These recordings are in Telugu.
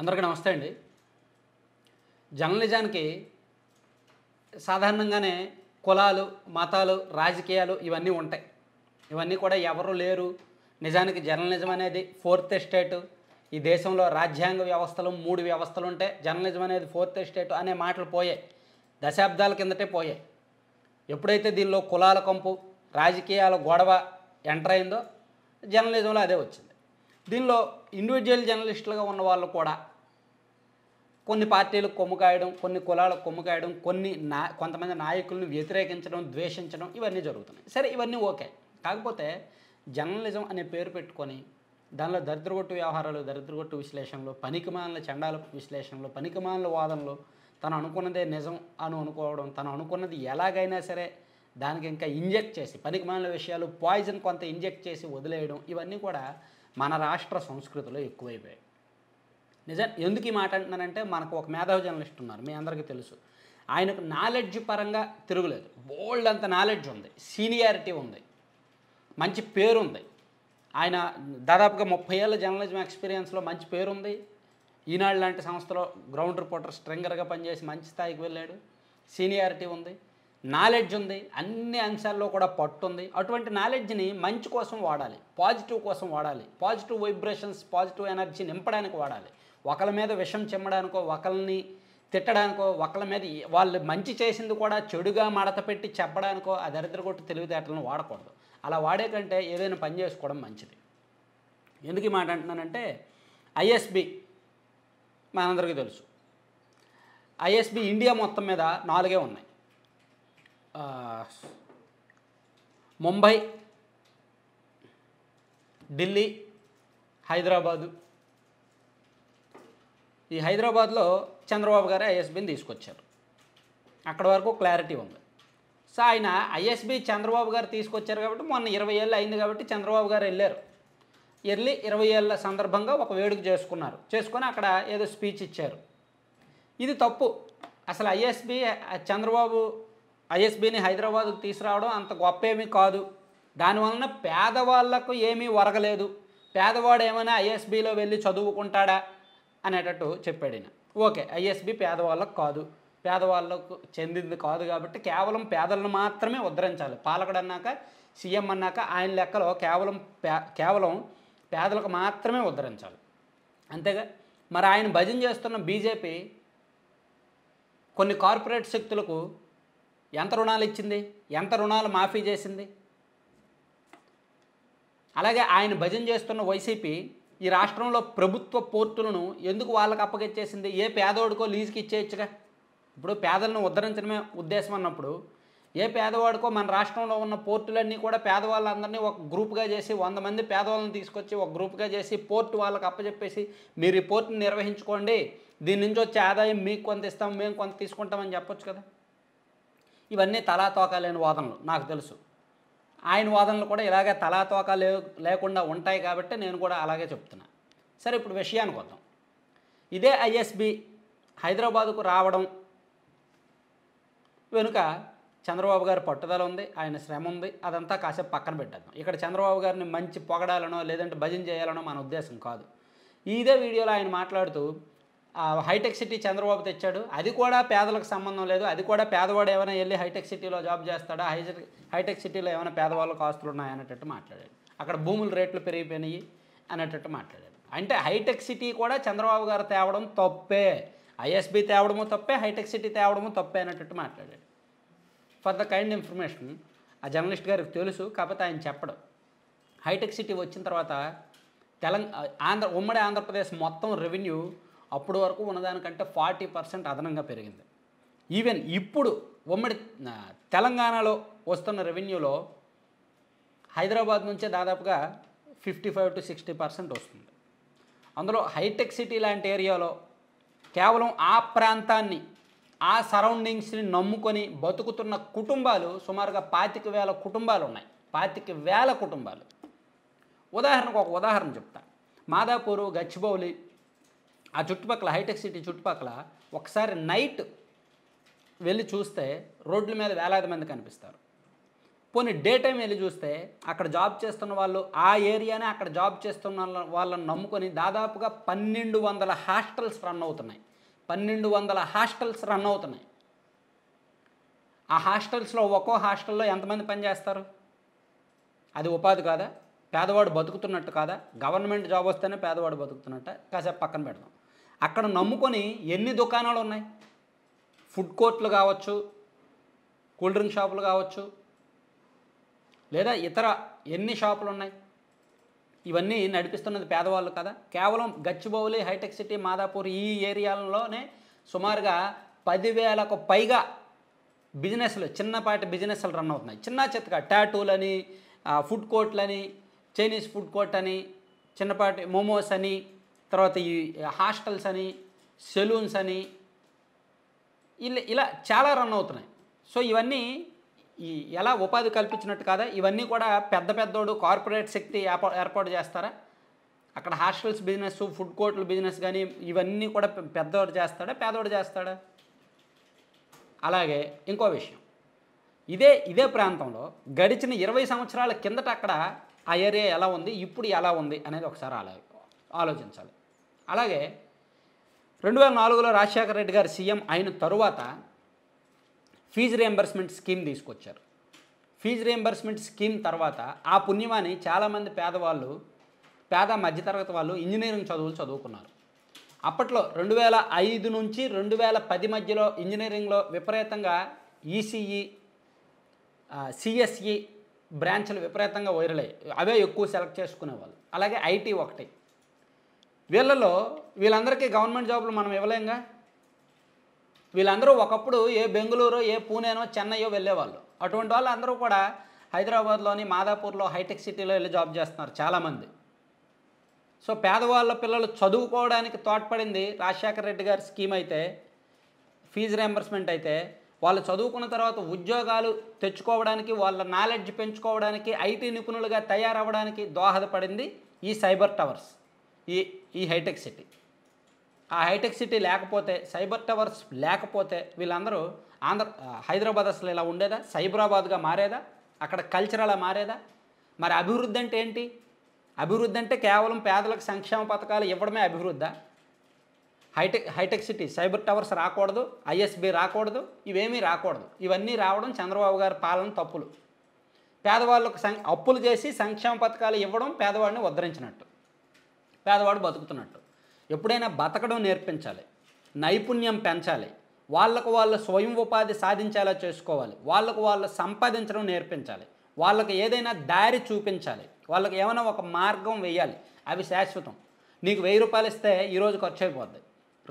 అందరికీ నమస్తే అండి జర్నలిజానికి సాధారణంగానే కులాలు మతాలు రాజకీయాలు ఇవన్నీ ఉంటాయి ఇవన్నీ కూడా ఎవరు లేరు నిజానికి జర్నలిజం అనేది ఫోర్త్ ఎస్టేట్ ఈ దేశంలో రాజ్యాంగ వ్యవస్థలు మూడు వ్యవస్థలు ఉంటే జర్నలిజం అనేది ఫోర్త్ ఎస్టేట్ అనే మాటలు పోయాయి దశాబ్దాల కిందటే పోయాయి ఎప్పుడైతే దీనిలో కులాల కంపు రాజకీయాల గొడవ ఎంటర్ అయిందో జర్నలిజంలో అదే వచ్చింది దీనిలో ఇండివిజువల్ జర్నలిస్టులుగా ఉన్న వాళ్ళు కూడా కొన్ని పార్టీలు కొమ్ము కాయడం కొన్ని కులాలకు కొమ్ము కాయడం కొన్ని నా కొంతమంది నాయకులను వ్యతిరేకించడం ద్వేషించడం ఇవన్నీ జరుగుతున్నాయి సరే ఇవన్నీ ఓకే కాకపోతే జర్నలిజం అనే పేరు పెట్టుకొని దానిలో దరిద్రగొట్టు వ్యవహారాలు దరిద్రగొట్టు విశ్లేషణలు పనికిమాల చండాల విశ్లేషణలు పనికిమాల వాదనలు తను అనుకున్నదే నిజం అని అనుకోవడం తను అనుకున్నది ఎలాగైనా సరే దానికి ఇంకా ఇంజెక్ట్ చేసి పనికిమాల విషయాలు పాయిజన్ కొంత ఇంజెక్ట్ చేసి వదిలేయడం ఇవన్నీ కూడా మన రాష్ట్ర సంస్కృతిలో ఎక్కువైపోయాయి నిజం ఎందుకు ఈ మాట అంటున్నానంటే మనకు ఒక మేధావి జర్నలిస్ట్ ఉన్నారు మీ అందరికీ తెలుసు ఆయనకు నాలెడ్జ్ పరంగా తిరుగులేదు బోల్డ్ అంత నాలెడ్జ్ ఉంది సీనియారిటీ ఉంది మంచి పేరు ఉంది ఆయన దాదాపుగా ముప్పై ఏళ్ళ జర్నలిజం ఎక్స్పీరియన్స్లో మంచి పేరు ఉంది ఈనాడు లాంటి సంస్థలో గ్రౌండ్ రిపోర్టర్ స్ట్రింగర్గా పనిచేసి మంచి స్థాయికి వెళ్ళాడు సీనియారిటీ ఉంది నాలెడ్జ్ ఉంది అన్ని అంశాల్లో కూడా పట్టు ఉంది అటువంటి నాలెడ్జ్ని మంచి కోసం వాడాలి పాజిటివ్ కోసం వాడాలి పాజిటివ్ వైబ్రేషన్స్ పాజిటివ్ ఎనర్జీ నింపడానికి వాడాలి ఒకళ్ళ మీద విషం చిమ్మడానికో ఒకళ్ళని తిట్టడానికో ఒకళ్ళ మీద వాళ్ళు మంచి చేసింది కూడా చెడుగా మడత పెట్టి చెప్పడానికో ఆ దరిద్ర కొట్టు తెలివితేటలను వాడకూడదు అలా వాడే కంటే ఏదైనా పని చేసుకోవడం మంచిది ఎందుకు ఈ మాట అంటున్నానంటే ఐఎస్బి మనందరికీ తెలుసు ఐఎస్బి ఇండియా మొత్తం మీద నాలుగే ఉన్నాయి ముంబై ఢిల్లీ హైదరాబాదు ఈ హైదరాబాద్లో చంద్రబాబు గారు ఐఎస్బీని తీసుకొచ్చారు అక్కడ వరకు క్లారిటీ ఉంది సో ఆయన ఐఎస్బి చంద్రబాబు గారు తీసుకొచ్చారు కాబట్టి మొన్న ఇరవై ఏళ్ళు అయింది కాబట్టి చంద్రబాబు గారు వెళ్ళారు ఎర్లీ ఇరవై ఏళ్ళ సందర్భంగా ఒక వేడుక చేసుకున్నారు చేసుకొని అక్కడ ఏదో స్పీచ్ ఇచ్చారు ఇది తప్పు అసలు ఐఎస్బి చంద్రబాబు ఐఎస్బీని హైదరాబాద్కు తీసుకురావడం అంత గొప్ప ఏమీ కాదు దానివలన పేదవాళ్లకు ఏమీ ఒరగలేదు పేదవాడు ఏమైనా ఐఎస్బీలో వెళ్ళి చదువుకుంటాడా అనేటట్టు చెప్పాడు ఓకే ఐఎస్బీ పేదవాళ్ళకు కాదు పేదవాళ్ళకు చెందింది కాదు కాబట్టి కేవలం పేదలను మాత్రమే ఉద్ధరించాలి పాలకుడు అన్నాక సీఎం అన్నాక ఆయన లెక్కలో కేవలం పే కేవలం పేదలకు మాత్రమే ఉద్ధరించాలి అంతేగా మరి ఆయన భజన చేస్తున్న బీజేపీ కొన్ని కార్పొరేట్ శక్తులకు ఎంత రుణాలు ఇచ్చింది ఎంత రుణాలు మాఫీ చేసింది అలాగే ఆయన భజన చేస్తున్న వైసీపీ ఈ రాష్ట్రంలో ప్రభుత్వ పోర్టులను ఎందుకు వాళ్ళకి అప్పగించేసింది ఏ పేదవాడికో లీజుకి ఇచ్చేయచ్చుగా ఇప్పుడు పేదలను ఉద్ధరించడమే ఉద్దేశం అన్నప్పుడు ఏ పేదవాడికో మన రాష్ట్రంలో ఉన్న పోర్టులన్నీ కూడా పేదవాళ్ళందరినీ ఒక గ్రూప్గా చేసి వంద మంది పేదవాళ్ళని తీసుకొచ్చి ఒక గ్రూప్గా చేసి పోర్ట్ వాళ్ళకి అప్పచెప్పేసి మీరు ఈ పోర్టును నిర్వహించుకోండి దీని నుంచి వచ్చే ఆదాయం మీకు కొంత ఇస్తాం మేము కొంత తీసుకుంటామని చెప్పొచ్చు కదా ఇవన్నీ తలా లేని వాదనలు నాకు తెలుసు ఆయన వాదనలు కూడా ఇలాగే తలా లే లేకుండా ఉంటాయి కాబట్టి నేను కూడా అలాగే చెప్తున్నా సరే ఇప్పుడు విషయానికి వద్దాం ఇదే ఐఎస్బి హైదరాబాదుకు రావడం వెనుక చంద్రబాబు గారి పట్టుదల ఉంది ఆయన శ్రమ ఉంది అదంతా కాసేపు పక్కన పెట్టద్దాం ఇక్కడ చంద్రబాబు గారిని మంచి పొగడాలనో లేదంటే భజన చేయాలనో మన ఉద్దేశం కాదు ఇదే వీడియోలో ఆయన మాట్లాడుతూ హైటెక్ సిటీ చంద్రబాబు తెచ్చాడు అది కూడా పేదలకు సంబంధం లేదు అది కూడా పేదవాడు ఏమైనా వెళ్ళి హైటెక్ సిటీలో జాబ్ చేస్తాడా హై హైటెక్ సిటీలో ఏమైనా పేదవాళ్ళకు ఆస్తులు ఉన్నాయన్నట్టు మాట్లాడాడు అక్కడ భూముల రేట్లు పెరిగిపోయినాయి అనేటట్టు మాట్లాడాడు అంటే హైటెక్ సిటీ కూడా చంద్రబాబు గారు తేవడం తప్పే ఐఎస్బి తేవడము తప్పే హైటెక్ సిటీ తేవడము తప్పే అనేటట్టు మాట్లాడాడు ఫర్ ద కైండ్ ఇన్ఫర్మేషన్ ఆ జర్నలిస్ట్ గారికి తెలుసు కాకపోతే ఆయన చెప్పడం హైటెక్ సిటీ వచ్చిన తర్వాత తెలంగాణ ఆంధ్ర ఉమ్మడి ఆంధ్రప్రదేశ్ మొత్తం రెవెన్యూ అప్పటి వరకు ఉన్నదానికంటే ఫార్టీ పర్సెంట్ అదనంగా పెరిగింది ఈవెన్ ఇప్పుడు ఉమ్మడి తెలంగాణలో వస్తున్న రెవెన్యూలో హైదరాబాద్ నుంచే దాదాపుగా fifty five to sixty percent వస్తుంది అందులో హైటెక్ సిటీ లాంటి ఏరియాలో కేవలం ఆ ప్రాంతాన్ని ఆ సరౌండింగ్స్ని నమ్ముకొని బతుకుతున్న కుటుంబాలు సుమారుగా పాతిక వేల కుటుంబాలు ఉన్నాయి పాతిక వేల కుటుంబాలు ఉదాహరణకు ఒక ఉదాహరణ చెప్తా మాదాపూరు గచ్చిబౌలి ఆ చుట్టుపక్కల హైటెక్ సిటీ చుట్టుపక్కల ఒకసారి నైట్ వెళ్ళి చూస్తే రోడ్ల మీద వేలాది మంది కనిపిస్తారు పోనీ డే టైం వెళ్ళి చూస్తే అక్కడ జాబ్ చేస్తున్న వాళ్ళు ఆ ఏరియానే అక్కడ జాబ్ చేస్తున్న వాళ్ళని నమ్ముకొని దాదాపుగా పన్నెండు వందల హాస్టల్స్ రన్ అవుతున్నాయి పన్నెండు వందల హాస్టల్స్ రన్ అవుతున్నాయి ఆ హాస్టల్స్లో ఒక్కో హాస్టల్లో ఎంతమంది పనిచేస్తారు అది ఉపాధి కాదా పేదవాడు బతుకుతున్నట్టు కాదా గవర్నమెంట్ జాబ్ వస్తేనే పేదవాడు బతుకుతున్నట్ట కాసేపు పక్కన పెడదాం అక్కడ నమ్ముకొని ఎన్ని దుకాణాలు ఉన్నాయి ఫుడ్ కోర్ట్లు కావచ్చు కూల్ డ్రింక్ షాపులు కావచ్చు లేదా ఇతర ఎన్ని షాపులు ఉన్నాయి ఇవన్నీ నడిపిస్తున్నది పేదవాళ్ళు కదా కేవలం గచ్చిబౌలి హైటెక్ సిటీ మాదాపూర్ ఈ ఏరియాలలోనే సుమారుగా పదివేలకు పైగా బిజినెస్లు చిన్నపాటి బిజినెస్లు రన్ అవుతున్నాయి చిన్న చిత్తగా టాటూలని ఫుడ్ కోర్ట్లని చైనీస్ ఫుడ్ కోర్ట్ అని చిన్నపాటి మోమోస్ అని తర్వాత ఈ హాస్టల్స్ అని సెలూన్స్ అని ఇలా ఇలా చాలా రన్ అవుతున్నాయి సో ఇవన్నీ ఈ ఎలా ఉపాధి కల్పించినట్టు కాదా ఇవన్నీ కూడా పెద్ద పెద్దోడు కార్పొరేట్ శక్తి ఏర్పాటు చేస్తారా అక్కడ హాస్టల్స్ బిజినెస్ ఫుడ్ కోర్టుల బిజినెస్ కానీ ఇవన్నీ కూడా పెద్దవాడు చేస్తాడా పేదవాడు చేస్తాడా అలాగే ఇంకో విషయం ఇదే ఇదే ప్రాంతంలో గడిచిన ఇరవై సంవత్సరాల కిందట అక్కడ ఆ ఏరియా ఎలా ఉంది ఇప్పుడు ఎలా ఉంది అనేది ఒకసారి ఆలో ఆలోచించాలి అలాగే రెండు వేల నాలుగులో రాజశేఖర రెడ్డి గారు సీఎం అయిన తరువాత ఫీజు రియంబర్స్మెంట్ స్కీమ్ తీసుకొచ్చారు ఫీజు రియంబర్స్మెంట్ స్కీమ్ తర్వాత ఆ పుణ్యమాని చాలామంది పేదవాళ్ళు పేద మధ్యతరగతి వాళ్ళు ఇంజనీరింగ్ చదువులు చదువుకున్నారు అప్పట్లో రెండు వేల ఐదు నుంచి రెండు వేల పది మధ్యలో ఇంజనీరింగ్లో విపరీతంగా ఈసీఈ సిఎస్ఈ బ్రాంచ్లు విపరీతంగా వైరల్ అవే ఎక్కువ సెలెక్ట్ చేసుకునేవాళ్ళు అలాగే ఐటీ ఒకటి వీళ్ళలో వీళ్ళందరికీ గవర్నమెంట్ జాబులు మనం ఇవ్వలేంగా వీళ్ళందరూ ఒకప్పుడు ఏ బెంగళూరు ఏ పూణేనో చెన్నైయో వెళ్ళేవాళ్ళు అటువంటి వాళ్ళు అందరూ కూడా హైదరాబాద్లోని మాదాపూర్లో హైటెక్ సిటీలో వెళ్ళి జాబ్ చేస్తున్నారు చాలామంది సో పేదవాళ్ళ పిల్లలు చదువుకోవడానికి తోడ్పడింది రాజశేఖర రెడ్డి గారి స్కీమ్ అయితే ఫీజు రియంబర్స్మెంట్ అయితే వాళ్ళు చదువుకున్న తర్వాత ఉద్యోగాలు తెచ్చుకోవడానికి వాళ్ళ నాలెడ్జ్ పెంచుకోవడానికి ఐటీ నిపుణులుగా తయారవడానికి దోహదపడింది ఈ సైబర్ టవర్స్ ఈ ఈ హైటెక్ సిటీ ఆ హైటెక్ సిటీ లేకపోతే సైబర్ టవర్స్ లేకపోతే వీళ్ళందరూ ఆంధ్ర హైదరాబాద్ అసలు ఇలా ఉండేదా సైబరాబాద్గా మారేదా అక్కడ కల్చర్ అలా మారేదా మరి అభివృద్ధి అంటే ఏంటి అభివృద్ధి అంటే కేవలం పేదలకు సంక్షేమ పథకాలు ఇవ్వడమే అభివృద్ధా hitech hitech city cyber towers రాకూడదు ఐఎస్బి రాకూడదు ఇవేమీ రాకూడదు ఇవన్నీ రావడం చంద్రబాబు గారి పాలన తప్పులు పేదవాళ్ళకు అప్పులు చేసి సంక్షేమ పథకాలు ఇవ్వడం పేదవాడిని ఉద్ధరించినట్టు పేదవాడు బతుకుతున్నట్టు ఎప్పుడైనా బతకడం నేర్పించాలి నైపుణ్యం పెంచాలి వాళ్ళకు వాళ్ళ స్వయం ఉపాధి సాధించేలా చేసుకోవాలి వాళ్ళకు వాళ్ళు సంపాదించడం నేర్పించాలి వాళ్ళకి ఏదైనా దారి చూపించాలి వాళ్ళకి ఏమైనా ఒక మార్గం వేయాలి అవి శాశ్వతం నీకు వెయ్యి రూపాయలు ఇస్తే ఈరోజు ఖర్చు అయిపోద్ది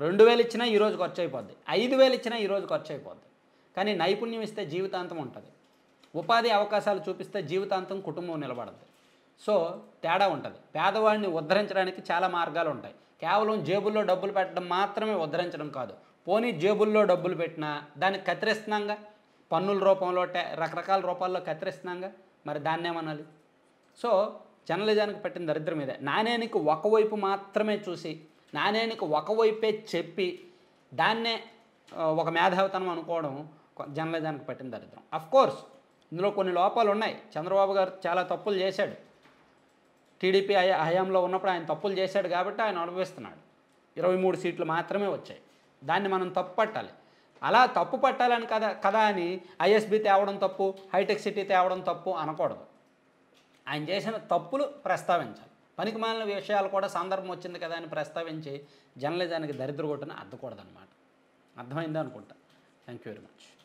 రెండు వేలు ఇచ్చినా ఈరోజు ఖర్చు అయిపోద్ది ఐదు వేలు ఇచ్చినా ఈరోజు ఖర్చు అయిపోద్ది కానీ నైపుణ్యం ఇస్తే జీవితాంతం ఉంటుంది ఉపాధి అవకాశాలు చూపిస్తే జీవితాంతం కుటుంబం నిలబడద్ది సో తేడా ఉంటుంది పేదవాడిని ఉద్ధరించడానికి చాలా మార్గాలు ఉంటాయి కేవలం జేబుల్లో డబ్బులు పెట్టడం మాత్రమే ఉద్ధరించడం కాదు పోనీ జేబుల్లో డబ్బులు పెట్టినా దాన్ని కత్తిరిస్తున్నాగా పన్నుల రూపంలో రకరకాల రూపాల్లో కత్తిరిస్తున్నాగా మరి దాన్నేమనాలి సో జర్నలిజానికి పెట్టిన దరిద్రం ఇదే నాణ్యానికి ఒకవైపు మాత్రమే చూసి నాణ్యానికి ఒకవైపే చెప్పి దాన్నే ఒక మేధావితనం అనుకోవడం జర్నలిజానికి పెట్టిన దరిద్రం అఫ్కోర్స్ ఇందులో కొన్ని లోపాలు ఉన్నాయి చంద్రబాబు గారు చాలా తప్పులు చేశాడు టీడీపీ హయాంలో ఉన్నప్పుడు ఆయన తప్పులు చేశాడు కాబట్టి ఆయన అనుభవిస్తున్నాడు ఇరవై మూడు సీట్లు మాత్రమే వచ్చాయి దాన్ని మనం తప్పు పట్టాలి అలా తప్పు పట్టాలని కదా కదా అని ఐఎస్బి తేవడం తప్పు హైటెక్ సిటీ తేవడం తప్పు అనకూడదు ఆయన చేసిన తప్పులు ప్రస్తావించాలి పనికి మాలిన విషయాలు కూడా సందర్భం వచ్చింది కదా అని ప్రస్తావించి జర్నలిజానికి దరిద్ర కొట్టని అద్దకూడదనమాట అర్థమైందా అనుకుంటా థ్యాంక్ యూ వెరీ మచ్